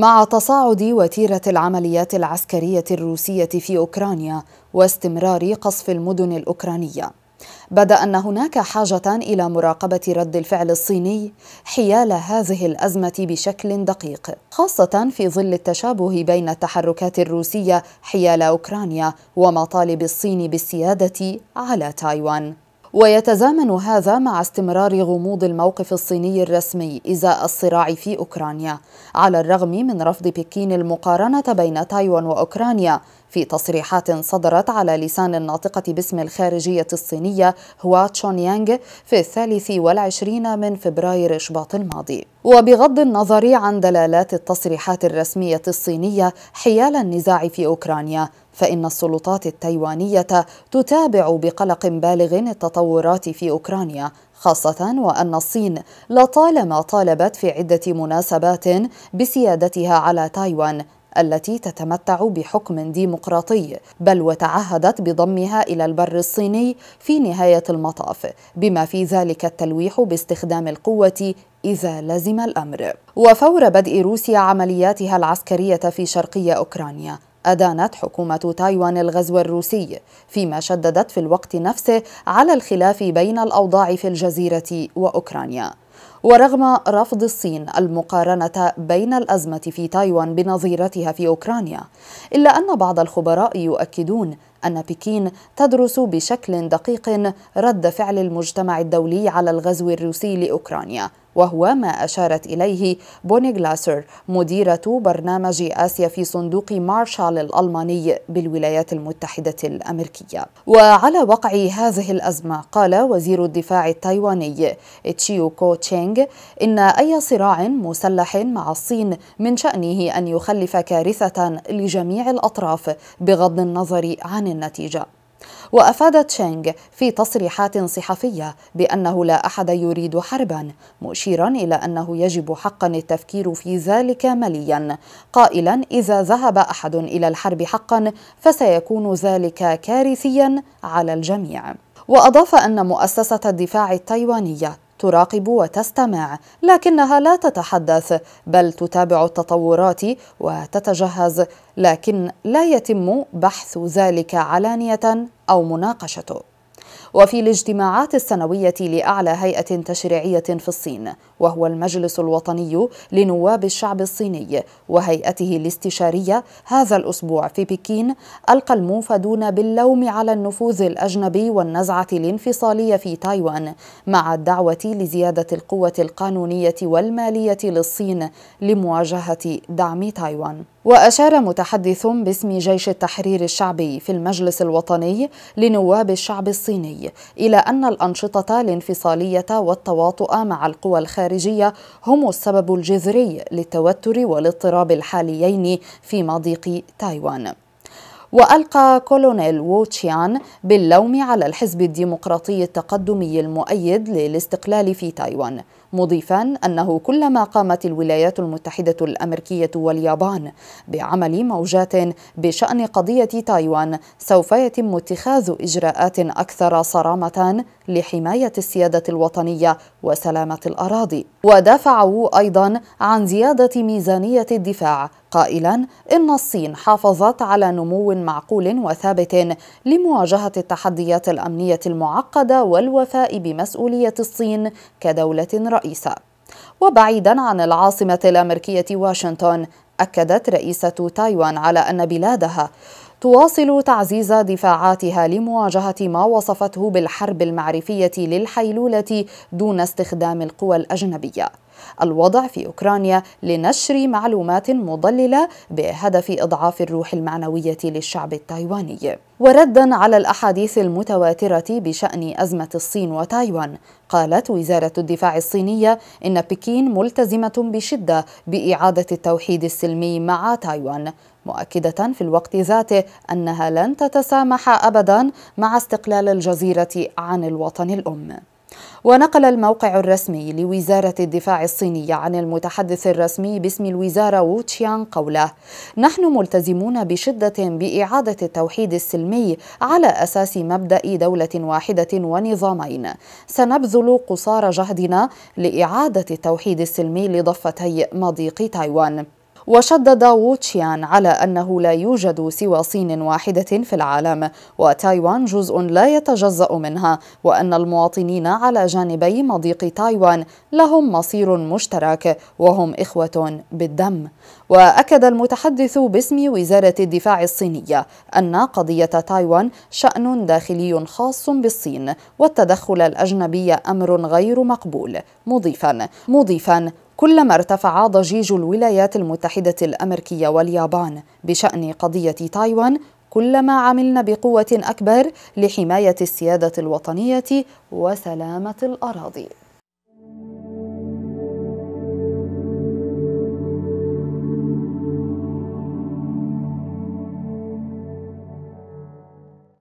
مع تصاعد وتيرة العمليات العسكرية الروسية في أوكرانيا واستمرار قصف المدن الأوكرانية بدا ان هناك حاجه الى مراقبه رد الفعل الصيني حيال هذه الازمه بشكل دقيق خاصه في ظل التشابه بين التحركات الروسيه حيال اوكرانيا ومطالب الصين بالسياده على تايوان ويتزامن هذا مع استمرار غموض الموقف الصيني الرسمي إزاء الصراع في أوكرانيا على الرغم من رفض بكين المقارنة بين تايوان وأوكرانيا في تصريحات صدرت على لسان الناطقة باسم الخارجية الصينية هوا تشون يانغ في الثالث والعشرين من فبراير شباط الماضي وبغض النظر عن دلالات التصريحات الرسمية الصينية حيال النزاع في أوكرانيا فإن السلطات التايوانية تتابع بقلق بالغ التطورات في أوكرانيا خاصة وأن الصين لطالما طالبت في عدة مناسبات بسيادتها على تايوان التي تتمتع بحكم ديمقراطي بل وتعهدت بضمها إلى البر الصيني في نهاية المطاف بما في ذلك التلويح باستخدام القوة إذا لزم الأمر وفور بدء روسيا عملياتها العسكرية في شرقي أوكرانيا أدانت حكومة تايوان الغزو الروسي فيما شددت في الوقت نفسه على الخلاف بين الأوضاع في الجزيرة وأوكرانيا ورغم رفض الصين المقارنة بين الأزمة في تايوان بنظيرتها في أوكرانيا إلا أن بعض الخبراء يؤكدون أن بكين تدرس بشكل دقيق رد فعل المجتمع الدولي على الغزو الروسي لأوكرانيا وهو ما أشارت إليه بوني جلاسر مديرة برنامج آسيا في صندوق مارشال الألماني بالولايات المتحدة الأمريكية وعلى وقع هذه الأزمة قال وزير الدفاع التايواني تشيو كو تشينغ إن أي صراع مسلح مع الصين من شأنه أن يخلف كارثة لجميع الأطراف بغض النظر عن النتيجة وأفاد تشينغ في تصريحات صحفية بأنه لا أحد يريد حربا مشيرا إلى أنه يجب حقا التفكير في ذلك مليا قائلا إذا ذهب أحد إلى الحرب حقا فسيكون ذلك كارثيا على الجميع وأضاف أن مؤسسة الدفاع التايوانية تراقب وتستمع لكنها لا تتحدث بل تتابع التطورات وتتجهز لكن لا يتم بحث ذلك علانيه او مناقشته وفي الاجتماعات السنوية لأعلى هيئة تشريعية في الصين وهو المجلس الوطني لنواب الشعب الصيني وهيئته الاستشارية هذا الأسبوع في بكين ألقى الموفدون باللوم على النفوذ الأجنبي والنزعة الانفصالية في تايوان مع الدعوة لزيادة القوة القانونية والمالية للصين لمواجهة دعم تايوان وأشار متحدث باسم جيش التحرير الشعبي في المجلس الوطني لنواب الشعب الصيني إلى أن الأنشطة الانفصالية والتواطؤ مع القوى الخارجية هم السبب الجذري للتوتر والاضطراب الحاليين في مضيق تايوان وألقى كولونيل ووتشيان باللوم على الحزب الديمقراطي التقدمي المؤيد للاستقلال في تايوان مضيفا أنه كلما قامت الولايات المتحدة الأمريكية واليابان بعمل موجات بشأن قضية تايوان سوف يتم اتخاذ إجراءات أكثر صرامة لحماية السيادة الوطنية وسلامة الأراضي ودافعوا أيضا عن زيادة ميزانية الدفاع قائلا إن الصين حافظت على نمو معقول وثابت لمواجهة التحديات الأمنية المعقدة والوفاء بمسؤولية الصين كدولة رئيسة وبعيدا عن العاصمة الأمريكية واشنطن أكدت رئيسة تايوان على أن بلادها تواصل تعزيز دفاعاتها لمواجهة ما وصفته بالحرب المعرفية للحيلولة دون استخدام القوى الأجنبية الوضع في أوكرانيا لنشر معلومات مضللة بهدف إضعاف الروح المعنوية للشعب التايواني وردا على الأحاديث المتواترة بشأن أزمة الصين وتايوان قالت وزارة الدفاع الصينية إن بكين ملتزمة بشدة بإعادة التوحيد السلمي مع تايوان مؤكدة في الوقت ذاته أنها لن تتسامح أبدا مع استقلال الجزيرة عن الوطن الأم ونقل الموقع الرسمي لوزارة الدفاع الصينية عن المتحدث الرسمي باسم الوزارة وو تشيان قوله نحن ملتزمون بشدة بإعادة التوحيد السلمي على أساس مبدأ دولة واحدة ونظامين سنبذل قصارى جهدنا لإعادة التوحيد السلمي لضفتي مضيق تايوان وشدد ووتشيان على أنه لا يوجد سوى صين واحدة في العالم وتايوان جزء لا يتجزأ منها وأن المواطنين على جانبي مضيق تايوان لهم مصير مشترك وهم إخوة بالدم وأكد المتحدث باسم وزارة الدفاع الصينية أن قضية تايوان شأن داخلي خاص بالصين والتدخل الأجنبي أمر غير مقبول مضيفا مضيفا كلما ارتفع ضجيج الولايات المتحدة الأمريكية واليابان بشأن قضية تايوان كلما عملنا بقوة أكبر لحماية السيادة الوطنية وسلامة الأراضي